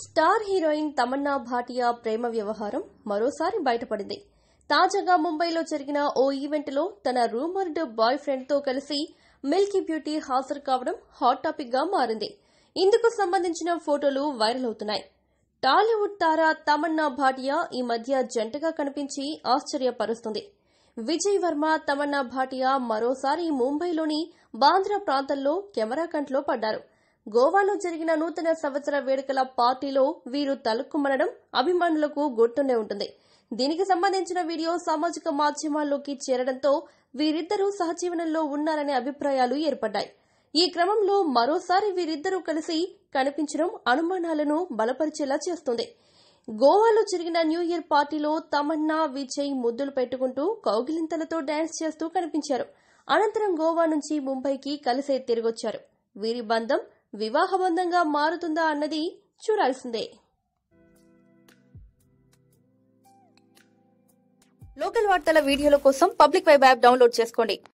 star heroine Tamannaah Bhatia ప్రేమ వ్యవహారం మరోసారి బయటపడింది తాజాగా ముంబైలో జరిగిన ఓ ఈవెంట్లో తన రూమర్డ్ బాయ్ ఫ్రెండ్తో కలిసి మిల్కీ బ్యూటీ హాజరు కావడం హాట్ టాపిక్గా మారింది ఇందుకు సంబంధించిన ఫోటోలు వైరల్ అవుతున్నాయి టాలీవుడ్ తార తమన్నా భాటియా ఈ మధ్య జంటగా కనిపించి ఆశ్చర్యపరుస్తుంది విజయ్ వర్మ తమన్నా భాటియా మరోసారి ముంబైలోని బాంద్రా ప్రాంతంలో కెమెరా కంట్లో పడ్డారు గోవాలో జరిగిన నూతన సంవత్సర వేడుకల పార్టీలో వీరు తలుక్కుమనడం అభిమానులకు గుర్తుండే ఉంటుంది దీనికి సంబంధించిన వీడియో సామాజిక మాధ్యమాల్లోకి చేరడంతో వీరిద్దరూ సహజీవనంలో ఉన్నారనే అభిప్రాయాలు ఏర్పడ్డాయి ఈ క్రమంలో మరోసారి వీరిద్దరూ కలిసి కనిపించడం అనుమానాలను బలపరిచేలా చేస్తుంది గోవాలో జరిగిన న్యూ ఇయర్ పార్టీలో తమన్నా విజయ్ ముద్దులు పెట్టుకుంటూ కౌగిలింతలతో డాన్స్ చేస్తూ కనిపించారు అనంతరం గోవా నుంచి ముంబైకి కలిసే తిరిగొచ్చారు వీరి బంధం వివాహబంధంగా మారుతుందా అన్నది చూడాల్సిందే లోకల్ వార్తల వీడియోల కోసం పబ్లిక్ వైబ్ యాప్ డౌన్లోడ్ చేసుకోండి